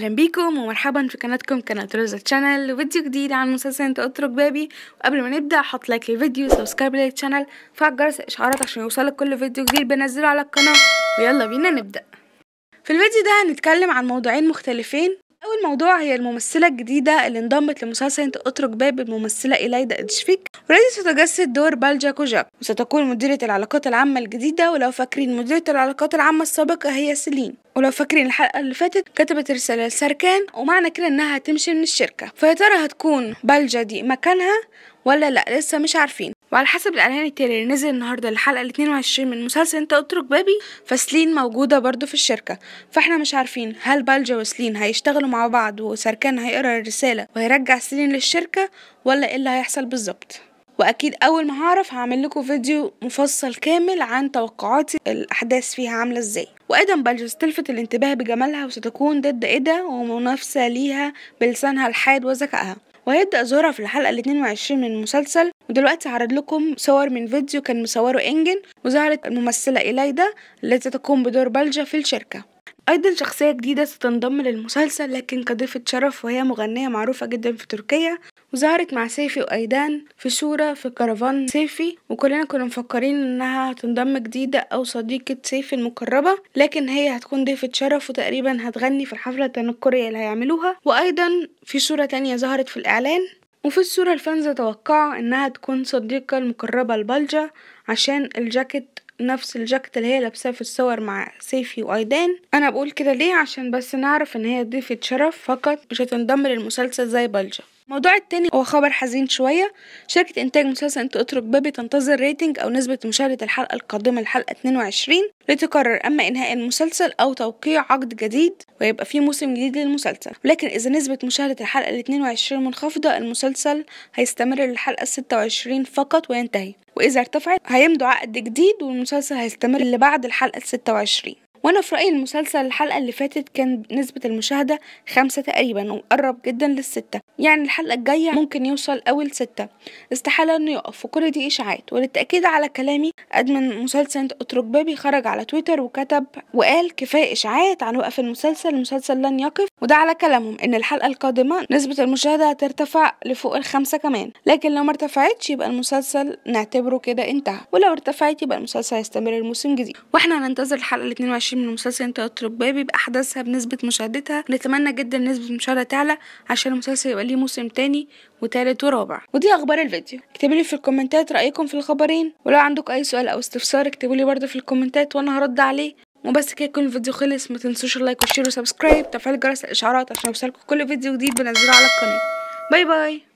اهلا بيكم ومرحبا في قناتكم قناه روزا تشانل وفيديو جديد عن مسلسل اترك بابي وقبل ما نبدا حط لايك للفيديو سبسكرايب للشانل وفعل جرس الاشعارات عشان يوصلك كل فيديو جديد بنزله على القناه ويلا بينا نبدا في الفيديو ده هنتكلم عن موضوعين مختلفين أول موضوع هي الممثلة الجديدة اللي انضمت لمسلسل أنت أترك باب الممثلة إليدا إدشفيك والتي ستجسد دور بالجا كوجاك وستكون مديرة العلاقات العامة الجديدة ولو فاكرين مديرة العلاقات العامة السابقة هي سيلين ولو فاكرين الحلقة اللي فاتت كتبت رسالة لسركان ومعنى كده إنها هتمشي من الشركة فيا ترى هتكون بالجا دي مكانها ولا لأ لسه مش عارفين وعلى حسب الاعلان التالي اللي نزل النهارده الحلقه ال 22 من مسلسل انت اترك بابي فسلين موجوده برضو في الشركه فاحنا مش عارفين هل بلجا وسلين هيشتغلوا مع بعض وسركان هيقرا الرساله وهيرجع سلين للشركه ولا ايه اللي هيحصل بالظبط واكيد اول ما هعرف هعمل لكم فيديو مفصل كامل عن توقعاتي الاحداث فيها عامله ازاي وادم بلجا استلفت الانتباه بجمالها وستكون ضد ايدا ومنافسه ليها بلسانها الحاد وذكائها وهيبدأ ظهورها في الحلقة ال وعشرين من المسلسل ودلوقتي هعرض لكم صور من فيديو كان مصوره انجن وظهرت الممثلة إليدا التي تقوم بدور بلجة في الشركة أيضا شخصية جديدة ستنضم للمسلسل لكن كضيفة شرف وهي مغنية معروفة جدا في تركيا وظهرت مع سيفي وأيدان في صورة في كرفان سيفي وكلنا كنا مفكرين إنها هتنضم جديدة أو صديقة سيفي المقربة لكن هي هتكون ضيفة شرف وتقريبا هتغني في الحفلة التنكرية اللي هيعملوها وأيضا في صورة تانية ظهرت في الإعلان وفي الصورة الفانز توقعوا إنها تكون صديقة المقربة البلجة عشان الجاكيت نفس الجاكيت اللي هي لابساه في الصور مع سيفي وايدان انا بقول كده ليه عشان بس نعرف ان هي ضيفة شرف فقط مش هتنضم للمسلسل زي بلجا الموضوع التاني هو خبر حزين شوية شركة إنتاج مسلسل أنت أترك بابي تنتظر ريتنج أو نسبة مشاهدة الحلقة القادمة الحلقة 22 لتقرر أما إنهاء المسلسل أو توقيع عقد جديد ويبقى فيه موسم جديد للمسلسل ولكن إذا نسبة مشاهدة الحلقة ال 22 منخفضة المسلسل هيستمر للحلقة 26 فقط وينتهي وإذا ارتفعت هيمضوا عقد جديد والمسلسل هيستمر بعد الحلقة 26 وانا في رايي المسلسل الحلقه اللي فاتت كان نسبه المشاهده خمسة تقريبا وقرب جدا للستة يعني الحلقه الجايه ممكن يوصل اول ستة استحاله انه يقف وكل دي اشاعات وللتاكيد على كلامي ادمن مسلسل اترك بابي خرج على تويتر وكتب وقال كفايه اشاعات عن وقف المسلسل المسلسل لن يقف وده على كلامهم ان الحلقه القادمه نسبه المشاهده هترتفع لفوق الخمسة كمان لكن لو ما ارتفعتش يبقى المسلسل نعتبره كده انتهى ولو ارتفعت يبقى المسلسل هيستمر الموسم الجديد واحنا هننتظر الحلقه 22 شيء من مسلسل انت وترباه بيبقى احداثها بنسبه مشاهدتها نتمنى جدا نسبه المشاهده تعلى عشان المسلسل يبقى ليه موسم تاني وتالت ورابع ودي اخبار الفيديو اكتبوا لي في الكومنتات رايكم في الخبرين ولو عندك اي سؤال او استفسار اكتبوا لي برده في الكومنتات وانا هرد عليه وبس كده يكون الفيديو خلص ما تنسوش اللايك والشير وسبسكرايب وتفعيل جرس الاشعارات عشان يوصلكم كل فيديو جديد بنزله على القناه باي باي